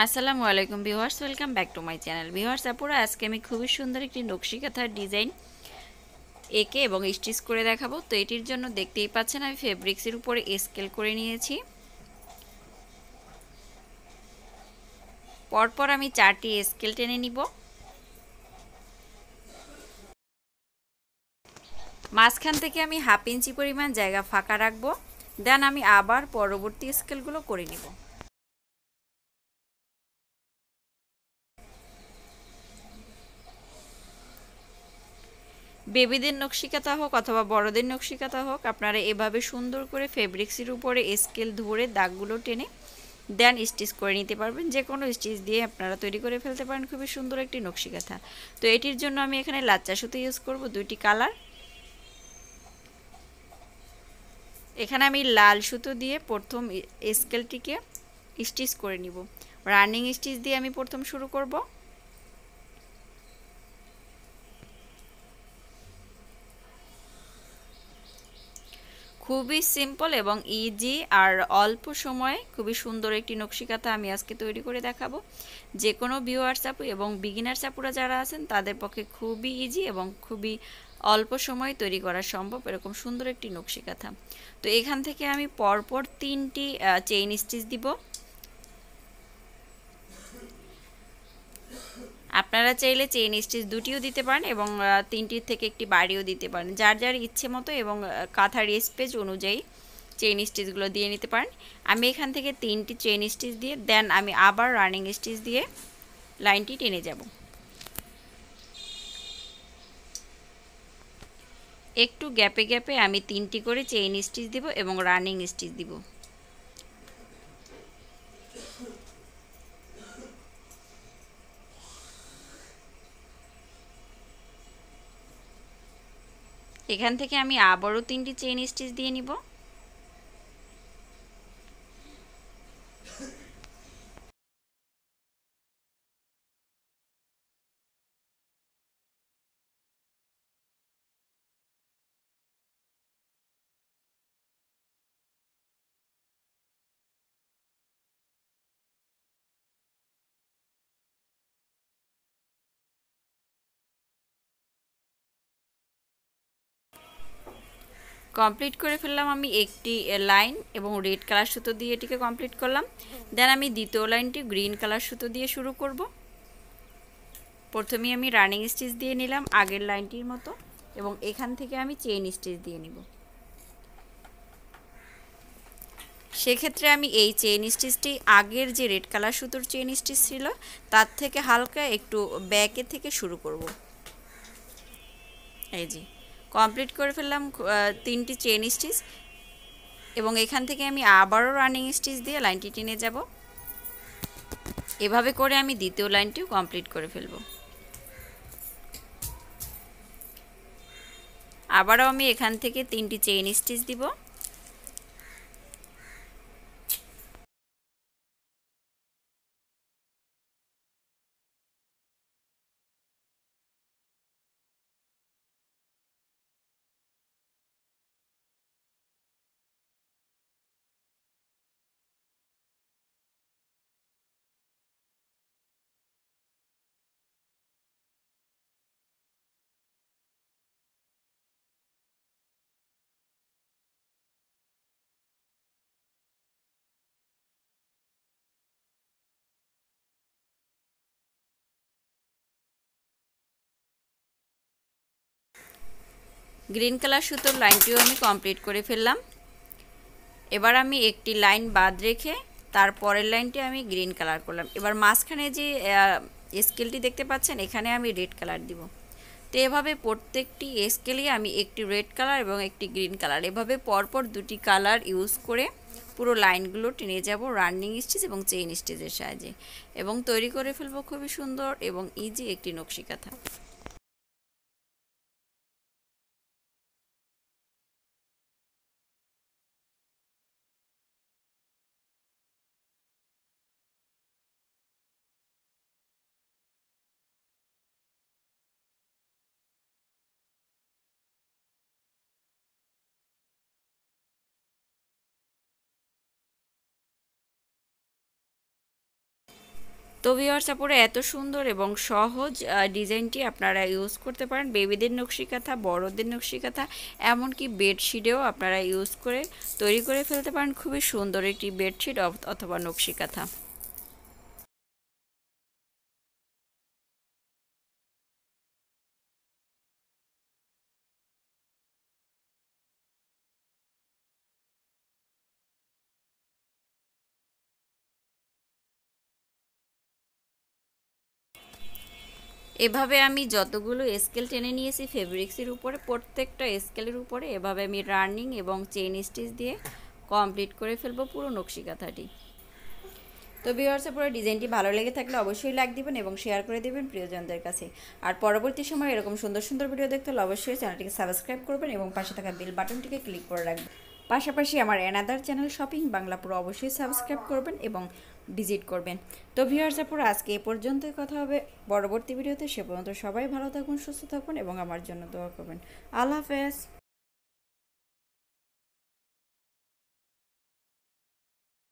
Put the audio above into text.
আসসালামু আলাইকুম viewers welcome back to my channel viewers আপুরা আজকে আমি খুবই সুন্দর একটি নকশিকাথার ডিজাইন এঁকে এবং স্টিচ করে দেখাবো তো এটির জন্য দেখতেই পাচ্ছেন আমি ফেব্রিক্সের উপরে স্কেল করে নিয়েছি পরপর আমি চারটি স্কেল টেনে নিব মাঝখান থেকে আমি হাফ ইঞ্চি পরিমাণ জায়গা ফাঁকা রাখবো দেন আমি আবার পরবর্তী স্কেলগুলো করে নিব বেবিদের নকশিকাতা হোক অথবা বড়দের নকশিকাতা হোক আপনারা এভাবে সুন্দর করে ফেব্রিক্সের উপরে স্কেল ধরে দাগগুলো টেনে দেন স্টিচ করে নিতে পারবেন যে কোনো স্টিচ দিয়ে আপনারা তৈরি করে ফেলতে পারেন খুবই সুন্দর একটি নকশিকাথা তো এটির জন্য আমি এখানে লাচ্চা সুতো ইউজ করব দুইটি কালার এখানে আমি লাল সুতো দিয়ে প্রথম স্কেলটিকে স্টিচ করে নিব রানিং স্টিচ দিয়ে আমি প্রথম শুরু করব খুবই সিম্পল এবং ইজি আর অল্প সময়ে খুবই সুন্দর একটি নকশিকাতা আমি আজকে তৈরি করে দেখাবো যে কোনো ভিউয়ার্স আপু এবং বিগিনার্স আপুরা যারা আছেন তাদের পক্ষে খুবই ইজি এবং খুবই অল্প সময়ে তৈরি করা সম্ভব এরকম সুন্দর একটি নকশিকাথা তো এখান থেকে আমি পরপর তিনটি চেইন স্টিচ দিব আপনারা চাইলে চেইন স্টিচ দুটিও দিতে পারেন এবং তিনটির থেকে একটি বাড়িও দিতে পারেন যার যার ইচ্ছে মতো এবং কাঁথার স্পেজ অনুযায়ী চেইন স্টিচগুলো দিয়ে নিতে পারেন আমি এখান থেকে তিনটি চেইন স্টিচ দিয়ে দেন আমি আবার রানিং স্টিচ দিয়ে লাইনটি টেনে যাব একটু গ্যাপে গ্যাপে আমি তিনটি করে চেইন স্টিচ দিব এবং রানিং স্টিচ দিব এখান থেকে আমি আবারও তিনটি চেন স্টিচ দিয়ে নিব কমপ্লিট করে ফেললাম আমি একটি লাইন এবং রেড কালার সুতো দিয়ে এটিকে কমপ্লিট করলাম দেন আমি দ্বিতীয় লাইনটি গ্রিন কালার সুতো দিয়ে শুরু করব প্রথমেই আমি রানিং স্টিচ দিয়ে নিলাম আগের লাইনটির মতো এবং এখান থেকে আমি চেইন স্টিচ দিয়ে নিব সেক্ষেত্রে আমি এই চেইন স্টিচটি আগের যে রেড কালার সুতোর চেইন স্টিচ ছিল তার থেকে হালকা একটু ব্যাকে থেকে শুরু করব এই জি কমপ্লিট করে ফেললাম তিনটি চেন স্টিচ এবং এখান থেকে আমি আবারও রানিং স্টিচ দিয়ে লাইনটি টেনে যাব এভাবে করে আমি দ্বিতীয় লাইনটিও কমপ্লিট করে ফেলব আবারও আমি এখান থেকে তিনটি চেইন স্টিচ দিব গ্রিন কালার সুতোর লাইনটিও আমি কমপ্লিট করে ফেললাম এবার আমি একটি লাইন বাদ রেখে তারপরের লাইনটি আমি গ্রিন কালার করলাম এবার মাঝখানে যে স্কেলটি দেখতে পাচ্ছেন এখানে আমি রেড কালার দিব তো এভাবে প্রত্যেকটি স্কেলে আমি একটি রেড কালার এবং একটি গ্রিন কালার এভাবে পরপর দুটি কালার ইউজ করে পুরো লাইনগুলো টেনে যাব রানিং স্টিচ এবং চেইন স্টিচের সাহায্যে এবং তৈরি করে ফেলবো খুবই সুন্দর এবং ইজি একটি নকশি কাঁথা তো ভিওয়ার্স আপুরা এত সুন্দর এবং সহজ ডিজাইনটি আপনারা ইউজ করতে পারেন বেবিদের নকশি কাঁথা বড়দের নকশি কাঁথা এমনকি বেডশিটেও আপনারা ইউজ করে তৈরি করে ফেলতে পারেন খুবই সুন্দর একটি বেডশিট অথবা নকশি কাঁথা এভাবে আমি যতগুলো স্কেল টেনে নিয়েছি ফেব্রিক্সের উপরে প্রত্যেকটা স্কেলের উপরে এভাবে আমি রানিং এবং চেইন স্টিচ দিয়ে কমপ্লিট করে ফেলবো পুরো নকশি কাঁথাটি তো ভিউয়ার্সে পুরো ডিজাইনটি ভালো লেগে থাকলে অবশ্যই লাইক দিবেন এবং শেয়ার করে দেবেন প্রিয়জনদের কাছে আর পরবর্তী সময় এরকম সুন্দর সুন্দর ভিডিও দেখতে হলে অবশ্যই চ্যানেলটিকে সাবস্ক্রাইব করবেন এবং পাশে থাকা বেল বাটনটিকে ক্লিক করে রাখবেন পাশাপাশি আমার অ্যানাদার চ্যানেল শপিং বাংলা পুরো অবশ্যই সাবস্ক্রাইব করবেন এবং ভিজিট করবেন তো ভিউয়ার্স আপুর আজকে এ পর্যন্তই কথা হবে পরবর্তী ভিডিওতে সে পর্যন্ত সবাই ভালো থাকুন সুস্থ থাকুন এবং আমার জন্য দোয়া করবেন আল্লাহ হাফেজ